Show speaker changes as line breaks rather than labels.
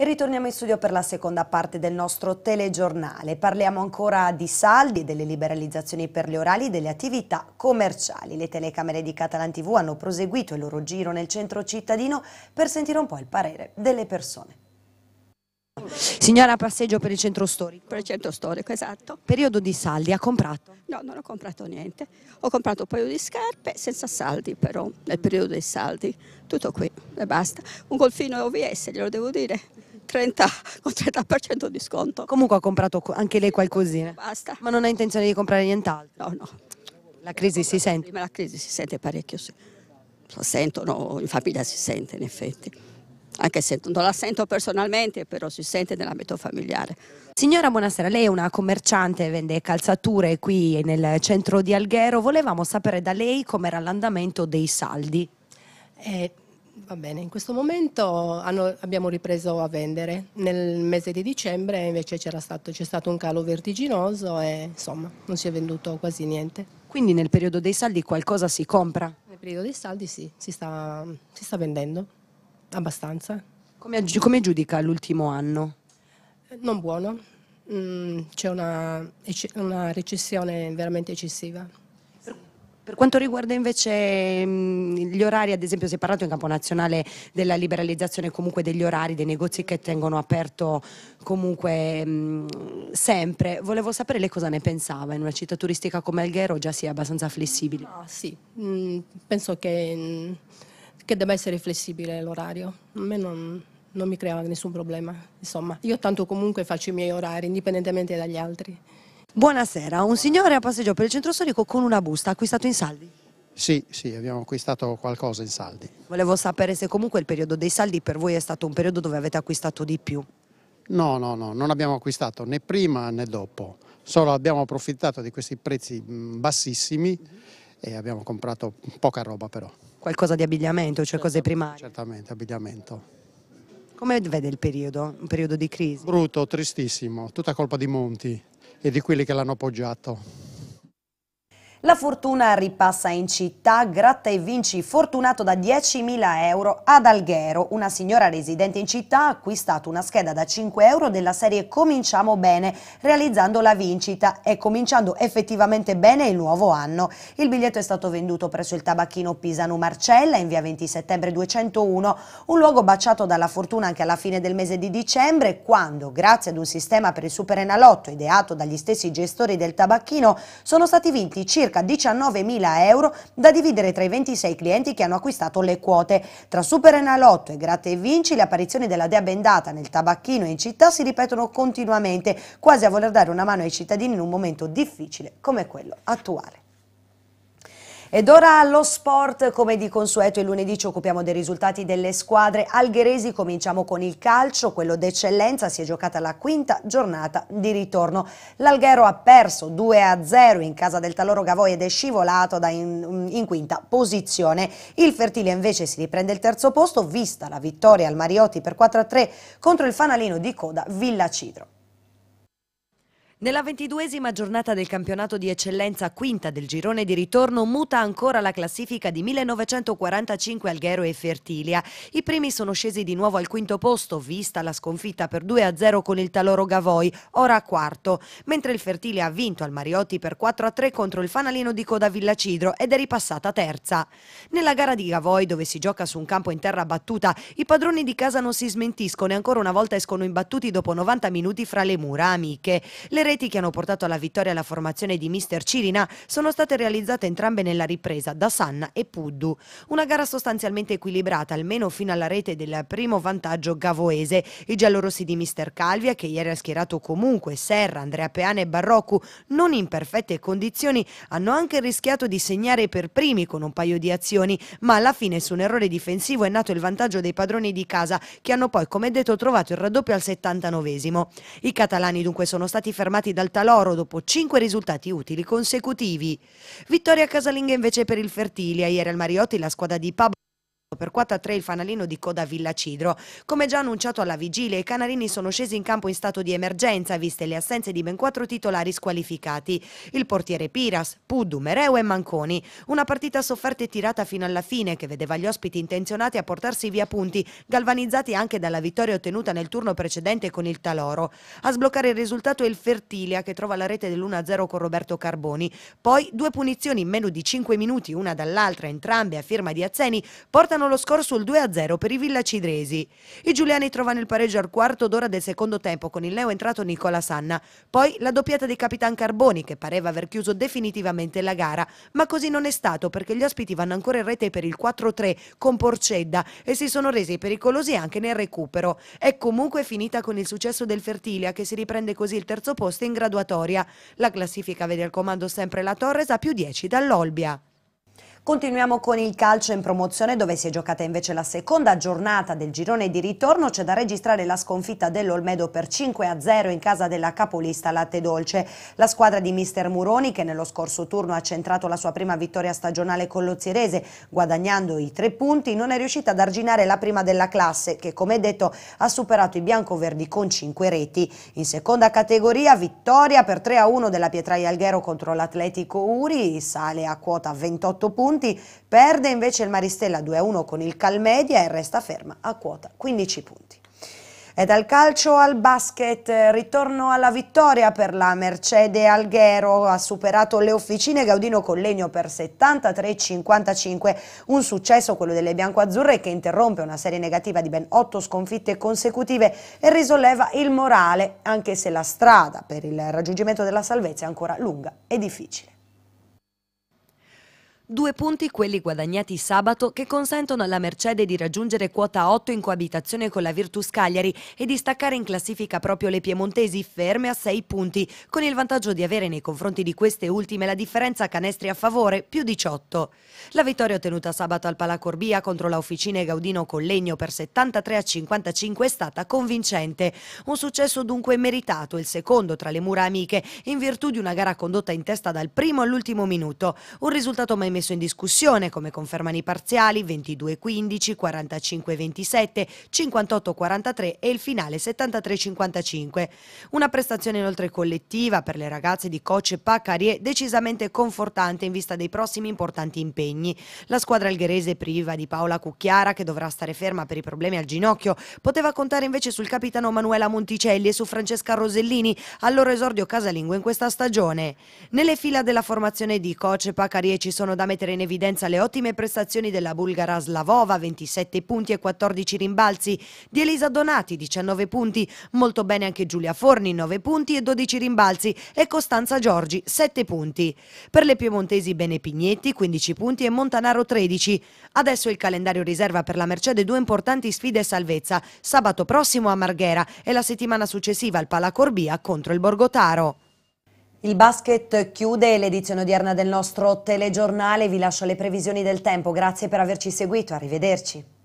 E ritorniamo in studio per la seconda parte del nostro telegiornale. Parliamo ancora di saldi, delle liberalizzazioni per gli orali e delle attività commerciali. Le telecamere di Catalan TV hanno proseguito il loro giro nel centro cittadino per sentire un po' il parere delle persone. Signora, passeggio per il centro storico. Per il centro storico, esatto. Periodo di saldi, ha comprato? No, non ho comprato niente. Ho comprato un paio di scarpe senza saldi però, nel periodo dei saldi. Tutto qui e basta. Un golfino OVS, glielo devo dire. 30, con 30% di sconto. Comunque ha comprato anche lei qualcosina. Basta. Ma non ha intenzione di comprare nient'altro? No, no. La crisi si sente? La crisi si sente parecchio, sì. La sentono, in famiglia si sente in effetti anche se non la sento personalmente, però si sente nell'ambito familiare. Signora, buonasera. Lei è una commerciante, vende calzature qui nel centro di Alghero. Volevamo sapere da lei com'era l'andamento dei saldi. Eh, va bene, in questo momento hanno, abbiamo ripreso a vendere. Nel mese di dicembre invece c'è stato, stato un calo vertiginoso e insomma non si è venduto quasi niente. Quindi nel periodo dei saldi qualcosa si compra? Nel periodo dei saldi sì, si sta, si sta vendendo. Abbastanza. Come, come giudica l'ultimo anno? Eh, non buono, mm, c'è una, una recessione veramente eccessiva. Per quanto riguarda invece mm, gli orari, ad esempio si è parlato in campo nazionale della liberalizzazione comunque degli orari, dei negozi che tengono aperto comunque mm, sempre. Volevo sapere lei cosa ne pensava, in una città turistica come Alghero già si è abbastanza flessibili. Ah, sì, mm, penso che che debba essere flessibile l'orario. A me non, non mi crea nessun problema, insomma. Io tanto comunque faccio i miei orari, indipendentemente dagli altri. Buonasera, un signore a passeggio per il centro storico con una busta, acquistato in saldi? Sì, sì, abbiamo acquistato qualcosa in saldi. Volevo sapere se comunque il periodo dei saldi per voi è stato un periodo dove avete acquistato di più. No, no, no, non abbiamo acquistato né prima né dopo, solo abbiamo approfittato di questi prezzi bassissimi e abbiamo comprato poca roba però. Qualcosa di abbigliamento, cioè cose certo, primarie? Certamente, abbigliamento. Come vede il periodo? Un periodo di crisi? Brutto, tristissimo, tutta colpa di Monti e di quelli che l'hanno appoggiato. La fortuna ripassa in città, gratta e vinci fortunato da 10.000 euro ad Alghero. Una signora residente in città ha acquistato una scheda da 5 euro della serie Cominciamo Bene, realizzando la vincita e cominciando effettivamente bene il nuovo anno. Il biglietto è stato venduto presso il tabacchino Pisano Marcella in via 20 settembre 201, un luogo baciato dalla fortuna anche alla fine del mese di dicembre, quando, grazie ad un sistema per il superenalotto ideato dagli stessi gestori del tabacchino, sono stati vinti circa circa 19.000 euro da dividere tra i 26 clienti che hanno acquistato le quote. Tra Super Enalotto e Gratte e Vinci le apparizioni della Dea Bendata nel tabacchino e in città si ripetono continuamente, quasi a voler dare una mano ai cittadini in un momento difficile come quello attuale. Ed ora allo sport, come di consueto il lunedì ci occupiamo dei risultati delle squadre algheresi, cominciamo con il calcio, quello d'eccellenza, si è giocata la quinta giornata di ritorno. L'Alghero ha perso 2-0 in casa del Taloro Gavoi ed è scivolato in, in, quinta posizione. Il Fertile invece si riprende il terzo posto, vista la vittoria al Mariotti per 4-3 contro il fanalino di coda Villa Cidro. Nella ventiduesima giornata del campionato di eccellenza quinta del girone di ritorno muta ancora la classifica di 1945 Alghero e Fertilia. I primi sono scesi di nuovo al quinto posto, vista la sconfitta per 2-0 con il Taloro Gavoi, ora a quarto, mentre il Fertilia ha vinto al Mariotti per 4-3 contro il Fanalino di Coda Villacidro ed è ripassata terza. Nella gara di Gavoi, dove si gioca su un campo in terra battuta, i padroni di casa non si smentiscono e ancora una volta escono imbattuti dopo 90 minuti fra le mura amiche. Le reti che hanno portato alla vittoria la formazione di Mister Cirina sono state realizzate entrambe nella ripresa da Sanna e Puddu. Una gara sostanzialmente equilibrata, almeno fino alla rete del primo vantaggio gavoese. I giallorossi di Mister Calvia, che ieri ha schierato comunque Serra, Andrea Peane e Barrocu, non in perfette condizioni, hanno anche rischiato di segnare per primi con un paio di azioni, ma alla fine su un errore difensivo è nato il vantaggio dei padroni di casa, che hanno poi, come detto, trovato il raddoppio al 79 I catalani dunque sono stati fermati fermati dal Taloro dopo cinque risultati utili consecutivi. Vittoria casalinga invece per il Fertilia, ieri al Mariotti la squadra di Pablo per 4-3 il fanalino di coda Villa Cidro. Come già annunciato alla vigilia, i canarini sono scesi in campo in stato di emergenza, viste le assenze di ben quattro titolari squalificati. Il portiere Piras, Puddu, Mereo e Manconi. Una partita sofferta e tirata fino alla fine, che vedeva gli ospiti intenzionati a portarsi via punti, galvanizzati anche dalla vittoria ottenuta nel turno precedente con il Taloro. A sbloccare il risultato è il Fertilia, che trova la rete dell'1-0 con Roberto Carboni. Poi due punizioni in meno di 5 minuti, una dall'altra, entrambe a firma di Azzeni, portano lo score sul 2-0 per i Villa Cidresi. I giuliani trovano il pareggio al quarto d'ora del secondo tempo con il neo entrato Nicola Sanna, poi la doppiata di Capitan Carboni che pareva aver chiuso definitivamente la gara, ma così non è stato perché gli ospiti vanno ancora in rete per il 4-3 con Porcedda e si sono resi pericolosi anche nel recupero. È comunque finita con il successo del Fertilia che si riprende così il terzo posto in graduatoria. La classifica vede al comando sempre la Torres a più 10 dall'Olbia. Continuiamo con il calcio in promozione dove si è giocata invece la seconda giornata del girone di ritorno. C'è da registrare la sconfitta dell'Olmedo per 5-0 in casa della capolista Latte Dolce. La squadra di mister Muroni che nello scorso turno ha centrato la sua prima vittoria stagionale con lo Zierese guadagnando i tre punti non è riuscita ad arginare la prima della classe che come detto ha superato i biancoverdi con 5 reti. In seconda categoria vittoria per 3-1 della Pietraia Alghero contro l'Atletico Uri sale a quota 28 punti Conti, perde invece il Maristella 2-1 con il Calmedia e resta ferma a quota 15 punti. E dal calcio al basket, ritorno alla vittoria per la Mercede Alghero, ha superato le officine Gaudino Collegno per 73-55, un successo quello delle biancoazzurre che interrompe una serie negativa di ben 8 sconfitte consecutive e risolleva il morale, anche se la strada per il raggiungimento della salvezza è ancora lunga e difficile. Due punti quelli guadagnati sabato che consentono alla Mercede di raggiungere quota 8 in coabitazione con la Virtus Cagliari e di staccare in classifica proprio le piemontesi ferme a 6 punti, con il vantaggio di avere nei confronti di queste ultime la differenza canestri a favore, più 18. La vittoria ottenuta sabato al Palacorbia contro la Officina e Gaudino Collegno per 73 a 55 è stata convincente. Un successo dunque meritato, il secondo tra le mura amiche, in virtù di una gara condotta in testa dal primo all'ultimo minuto. Un risultato mai messo in discussione, come confermano i parziali 22-15, 45-27, 58-43 e il finale 73-55. Una prestazione inoltre collettiva per le ragazze di coach Paccarie decisamente confortante in vista dei prossimi importanti impegni. La squadra algherese priva di Paola Cucchiara, che dovrà stare ferma per i problemi al ginocchio, poteva contare invece sul capitano Manuela Monticelli e su Francesca Rosellini, al loro esordio casalingo in questa stagione. Nelle fila della formazione di coach Paccarie ci sono da mettere in evidenza le ottime prestazioni della bulgara Slavova, 27 punti e 14 rimbalzi, di Elisa Donati, 19 punti, molto bene anche Giulia Forni, 9 punti e 12 rimbalzi e Costanza Giorgi, 7 punti. Per le piemontesi Bene Pignetti, 15 punti e Montanaro, 13. Adesso il calendario riserva per la Mercedes due importanti sfide e salvezza, sabato prossimo a Marghera e la settimana successiva al Palacorbia contro il Borgotaro. Il basket chiude l'edizione odierna del nostro telegiornale, vi lascio le previsioni del tempo, grazie per averci seguito, arrivederci.